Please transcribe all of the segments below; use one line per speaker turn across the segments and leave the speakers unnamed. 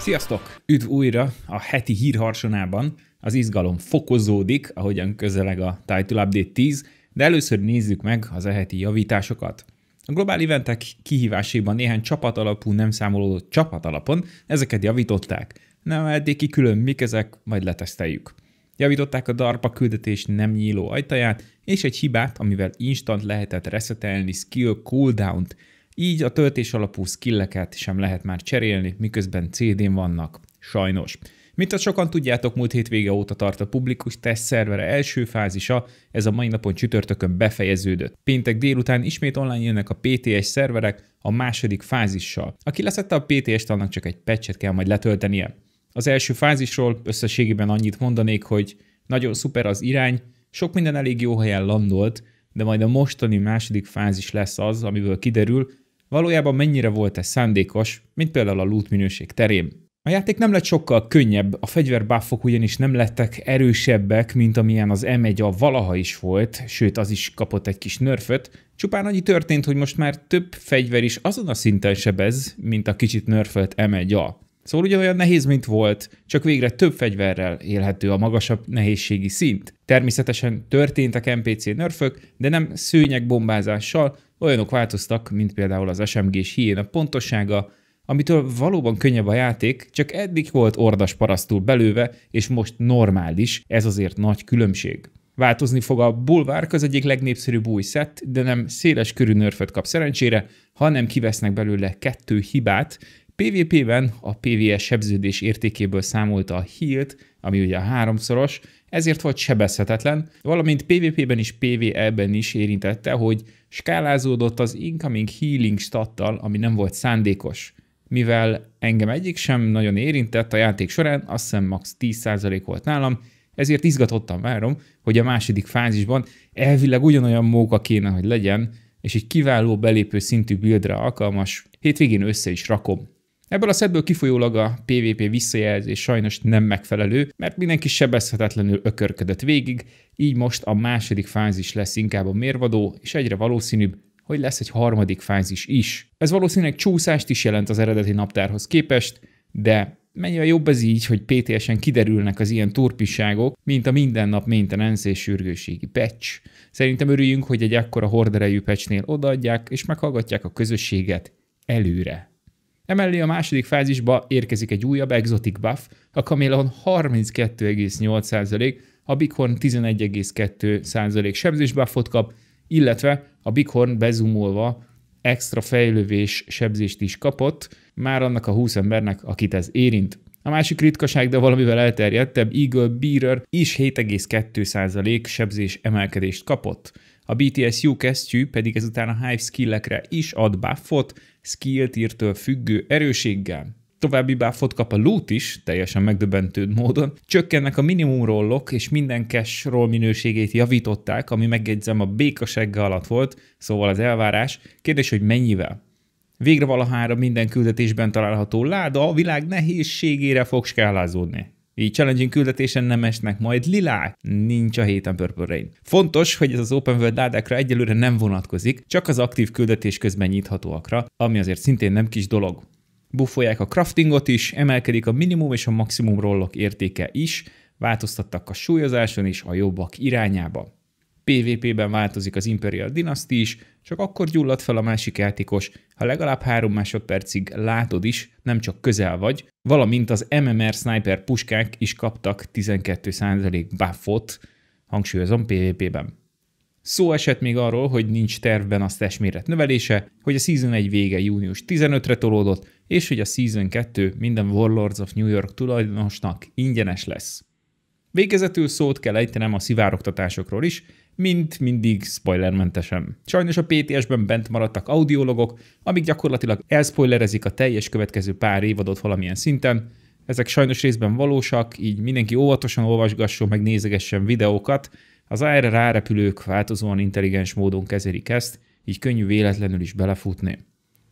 Sziasztok! Üdv újra a heti hírharsonában. Az izgalom fokozódik, ahogyan közeleg a Title Update 10, de először nézzük meg az eheti javításokat. A globál eventek kihívásaiban néhány csapatalapú nem számoló csapatalapon ezeket javították. Nem eddig ki külön mik ezek, majd leteszteljük. Javították a DARPA küldetés nem nyíló ajtaját, és egy hibát, amivel instant lehetett resetelni skill cooldown-t, így a töltés alapú skilleket sem lehet már cserélni, miközben CD-n vannak. Sajnos. Mint azt sokan tudjátok, múlt hétvége óta tart a publikus test szervere első fázisa, ez a mai napon csütörtökön befejeződött. Péntek délután ismét online jönnek a PTS szerverek a második fázissal. Aki leszette a PTS-t, annak csak egy patchet kell majd letöltenie. Az első fázisról összességében annyit mondanék, hogy nagyon szuper az irány, sok minden elég jó helyen landolt, de majd a mostani második fázis lesz az, amiből kiderül, Valójában mennyire volt ez szándékos, mint például a loot minőség terén. A játék nem lett sokkal könnyebb, a fegyverbuffok ugyanis nem lettek erősebbek, mint amilyen az M1A valaha is volt, sőt az is kapott egy kis nörföt. csupán annyi történt, hogy most már több fegyver is azon a szinten sebez, mint a kicsit nörfölt M1A. Szóval ugyanolyan nehéz, mint volt, csak végre több fegyverrel élhető a magasabb nehézségi szint. Természetesen történtek NPC nörfök, de nem bombázással. Olyanok változtak, mint például az SMG-s a pontossága, amitől valóban könnyebb a játék, csak eddig volt ordas parasztul belőve, és most normális, ez azért nagy különbség. Változni fog a bulvárk az egyik legnépszerűbb új szett, de nem széles körű nörföt kap szerencsére, hanem kivesznek belőle kettő hibát, PvP-ben a PvS sebződés értékéből számolta a hilt, ami ugye a háromszoros, ezért volt sebezhetetlen, valamint PvP-ben is PvE-ben is érintette, hogy skálázódott az incoming healing stattal, ami nem volt szándékos. Mivel engem egyik sem nagyon érintett a játék során, azt hiszem max 10% volt nálam, ezért izgatottan várom, hogy a második fázisban elvileg ugyanolyan móka kéne, hogy legyen, és egy kiváló belépő szintű buildre alkalmas, hétvégén össze is rakom. Ebből a szedből kifolyólag a PvP visszajelzés sajnos nem megfelelő, mert mindenki sebezhetetlenül ökörködött végig, így most a második fázis lesz inkább a mérvadó, és egyre valószínűbb, hogy lesz egy harmadik fázis is. Ez valószínűleg csúszást is jelent az eredeti naptárhoz képest, de mennyire jobb ez így, hogy PTS-en kiderülnek az ilyen turpiságok, mint a mindennap maintenance és sürgőségi patch. Szerintem örüljünk, hogy egy ekkora horderejű patchnél odaadják és meghallgatják a közösséget előre. Emellé a második fázisba érkezik egy újabb exotic buff, a Kameleon 32,8%, a Bighorn 11,2% sebzés buffot kap, illetve a Bighorn bezumolva extra fejlővés sebzést is kapott, már annak a 20 embernek, akit ez érint. A másik ritkaság, de valamivel elterjedtebb Eagle Bearer is 7,2% sebzés emelkedést kapott. A BTS BTSU kesztyű pedig ezután a Hive skillekre is ad buffot, skill tiertől függő erőséggel. További buffot kap a loot is, teljesen megdöbbentő módon. Csökkennek a minimum rollok, és minden cash roll minőségét javították, ami megjegyzem a békasegge alatt volt, szóval az elvárás. Kérdés, hogy mennyivel? Végre valahára minden küldetésben található láda a világ nehézségére fog skálázódni. Így challenging küldetésen nem esnek majd lilák. Nincs a héten Rain. Fontos, hogy ez az open world ládákra egyelőre nem vonatkozik, csak az aktív küldetés közben nyithatóakra, ami azért szintén nem kis dolog. Buffolják a craftingot is, emelkedik a minimum és a maximum rollok értéke is, változtattak a súlyozáson is a jobbak irányába. PvP-ben változik az Imperial Dynasty is, csak akkor gyullad fel a másik játékos, ha legalább három másodpercig látod is, nem csak közel vagy, valamint az MMR sniper puskák is kaptak 12% buffot, hangsúlyozom PvP-ben. Szó esett még arról, hogy nincs tervben a stash méret növelése, hogy a Season 1 vége június 15-re tolódott, és hogy a Season 2 minden Warlords of New York tulajdonosnak ingyenes lesz. Végezetül szót kell ejtenem a szivárogtatásokról is, mint mindig spoilermentesen. Sajnos a PTS-ben bent maradtak audiologok, amik gyakorlatilag elspoilerezik a teljes következő pár évadot valamilyen szinten. Ezek sajnos részben valósak, így mindenki óvatosan olvasgasson, meg nézegessen videókat. Az erre rárepülők változóan intelligens módon kezelik ezt, így könnyű véletlenül is belefutni.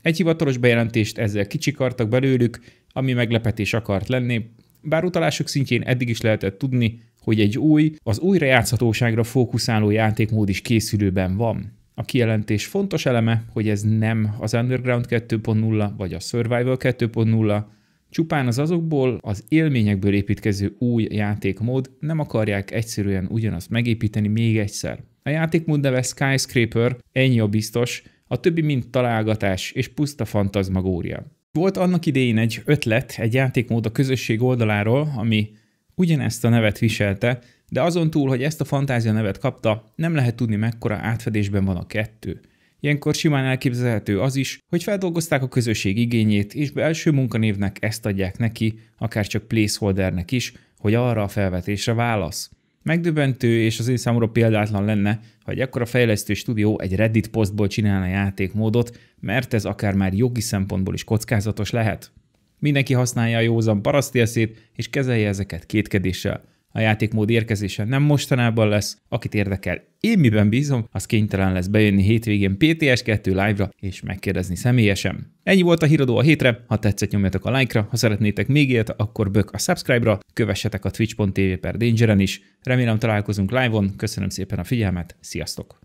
Egy hivatalos bejelentést ezzel kicsikartak belőlük, ami meglepetés akart lenni, bár utalások szintjén eddig is lehetett tudni, hogy egy új, az játszhatóságra fókuszáló játékmód is készülőben van. A kijelentés fontos eleme, hogy ez nem az Underground 2.0 vagy a Survival 2.0, Csupán az azokból, az élményekből építkező új játékmód nem akarják egyszerűen ugyanazt megépíteni még egyszer. A játékmód neve Skyscraper, ennyi a biztos, a többi mint találgatás és puszta fantazmagória. Volt annak idején egy ötlet egy játékmód a közösség oldaláról, ami ugyanezt a nevet viselte, de azon túl, hogy ezt a fantázia nevet kapta, nem lehet tudni mekkora átfedésben van a kettő. Ilyenkor simán elképzelhető az is, hogy feldolgozták a közösség igényét, és belső munkanévnek ezt adják neki, akár csak placeholdernek is, hogy arra a felvetésre válasz. Megdöbentő és az én számomra példátlan lenne, ha egy ekkora fejlesztő stúdió egy Reddit posztból csinálna játékmódot, mert ez akár már jogi szempontból is kockázatos lehet. Mindenki használja a józan eszét, és kezelje ezeket kétkedéssel. A játékmód érkezése nem mostanában lesz, akit érdekel. Én miben bízom, az kénytelen lesz bejönni hétvégén PTS2 live-ra és megkérdezni személyesen. Ennyi volt a híradó a hétre, ha tetszett nyomjatok a like-ra, ha szeretnétek még ilyet, akkor bök a subscribe-ra, kövessetek a twitch.tv per Dangeren is. Remélem találkozunk live-on, köszönöm szépen a figyelmet, sziasztok!